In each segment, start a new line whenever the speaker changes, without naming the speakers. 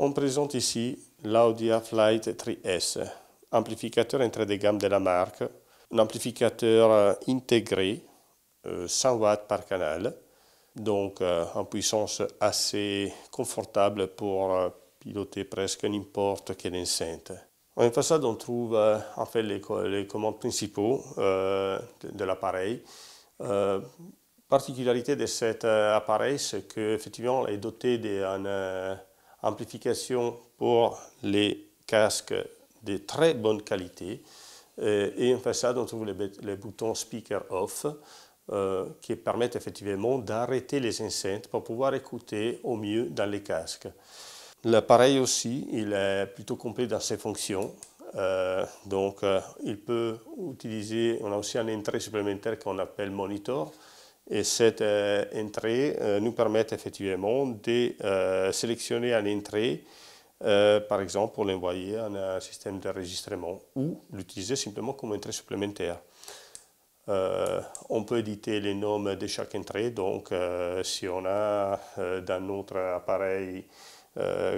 On présente ici l'Audia Flight 3S, amplificateur entrée de gamme de la marque, un amplificateur euh, intégré, 100 euh, watts par canal, donc euh, en puissance assez confortable pour piloter presque n'importe quelle enceinte. En façade, on trouve en fait les, les commandes principaux de, l'appareil. particularité de cet appareil, c'est qu'effectivement, il est doté d'un amplification pour les casques de très bonne qualité euh, et en façade on trouve les, boutons speaker off euh, qui permettent effectivement d'arrêter les enceintes pour pouvoir écouter au mieux dans les casques. L'appareil aussi, il est plutôt complet dans ses fonctions. Euh, donc, il peut utiliser, on a aussi un entrée supplémentaire qu'on appelle monitor, et cette euh, entrée euh, nous permet effectivement de euh, sélectionner une entrée, par exemple pour l'envoyer à un système d'enregistrement ou l'utiliser simplement comme entrée supplémentaire. on peut éditer les noms de chaque entrée, donc si on a d'un dans notre appareil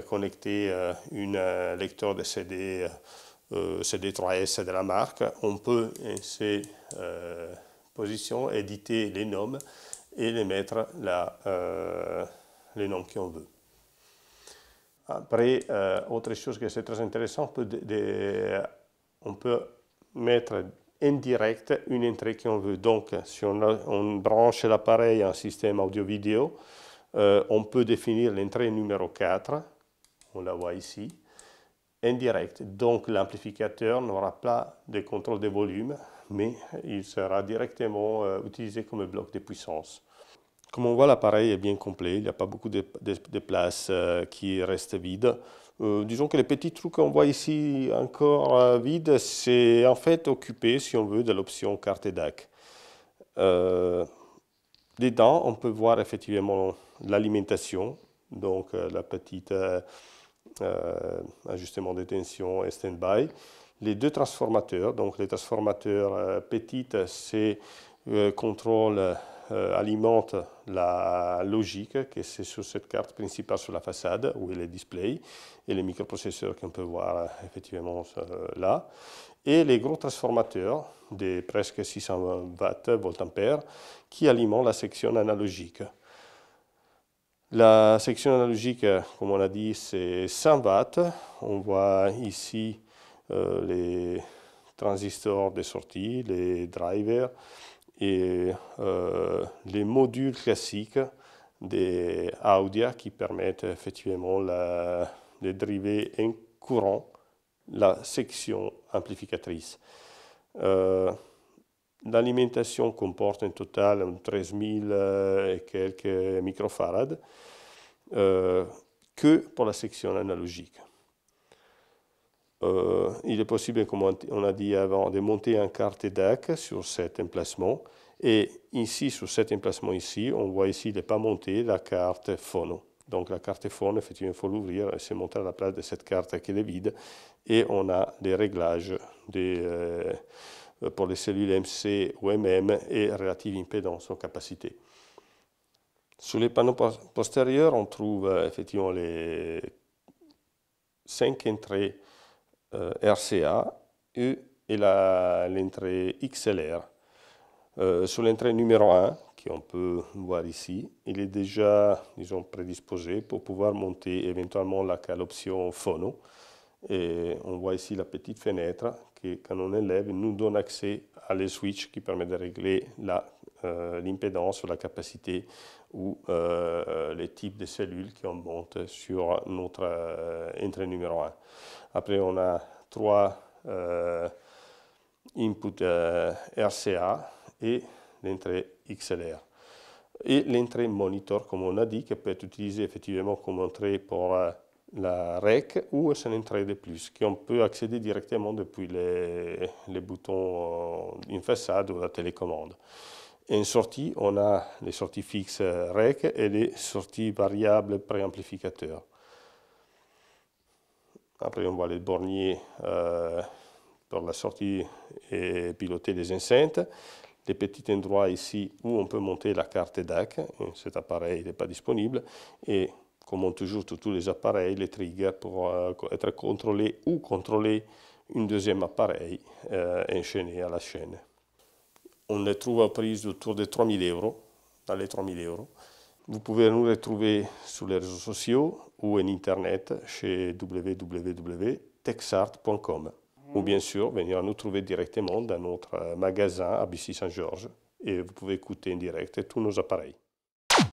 connecté un lecteur de CD, CD3S de la marque, on peut ainsi éditer les noms et les mettre là, euh, les noms qu'on veut. Après, euh, autre chose qui est très intéressant, on peut, mettre indirect une entrée qu'on veut. Donc, si on, branche l'appareil à un système audio-vidéo, euh, on peut définir l'entrée numéro 4, on la voit ici, indirect. Donc, l'amplificateur n'aura pas de contrôle de volume, mais il sera directement euh, utilisé comme bloc de puissance. Comme on voit, l'appareil est bien complet, il n'y a pas beaucoup de, de, places euh, qui restent vides. Euh, disons que les petits trous qu'on voit ici encore vides, c'est en fait occupé, si on veut, de l'option carte DAC. dedans, on peut voir effectivement l'alimentation, donc la petite ajustement de tension et stand-by les deux transformateurs. Donc les transformateurs petits, euh, petites, c'est euh, contrôle euh, alimente la logique qui est sur cette carte principale sur la façade où il est display et les microprocesseurs qu'on peut voir effectivement là. Et les gros transformateurs de presque 600 watts, volt ampères, qui alimentent la section analogique. La section analogique, comme on a dit, c'est 100 watts. On voit ici euh, les transistors de sortie, les drivers et euh, les modules classiques des Audia qui permettent effectivement de driver en courant la section amplificatrice. Euh, l'alimentation comporte un total de 13 000 et quelques microfarades que pour la section analogique. Euh, il est possible, comme on a dit avant, de monter un carte DAC e sur cet emplacement. Et ici, sur cet emplacement ici, on voit ici, il n'est pas monté la carte phono. Donc la carte phono, effectivement, il faut l'ouvrir et se monter à la place de cette carte qui est vide. Et on a des réglages euh, pour les cellules MC ou MM et relative impédance ou capacité. Sur les panneaux postérieurs, on trouve euh, effectivement les cinq entrées euh, RCA et l'entrée XLR. Euh, sur l'entrée numéro 1, on peut voir ici, il est déjà disons, prédisposé pour pouvoir monter éventuellement la option phono. Et on voit ici la petite fenêtre qui, quand on élève, nous donne accès à les switches qui permettent de régler la euh, l'impédance, la capacité ou euh, euh, les types de cellules qui en montent sur notre entrée numéro 1. Après, on a trois inputs RCA et l'entrée XLR et l'entrée monitor, comme on a dit, qui peut être utilisée effectivement comme entrée pour la REC ou c'est une entrée de plus, qu'on peut accéder directement depuis les, boutons d'une façade ou la télécommande. En sortie, on a les sorties fixes euh, REC et les sorties variables préamplificateurs. Après, on voit les borniers euh, pour la sortie et piloter les enceintes. Des petits endroits ici où on peut monter la carte DAC. Cet appareil n'est pas disponible. Et comme toujours tous les appareils, les triggers pour euh, être contrôlés ou contrôler un deuxième appareil enchaîné à la chaîne. On les trouve à prix autour de 3 000 euros, dans les 3 euros. Vous pouvez nous retrouver sur les réseaux sociaux ou en internet chez www.texart.com. Ou bien sûr, venir nous trouver directement dans notre euh, magasin à Bissy Saint-Georges et vous pouvez écouter en direct tous nos appareils.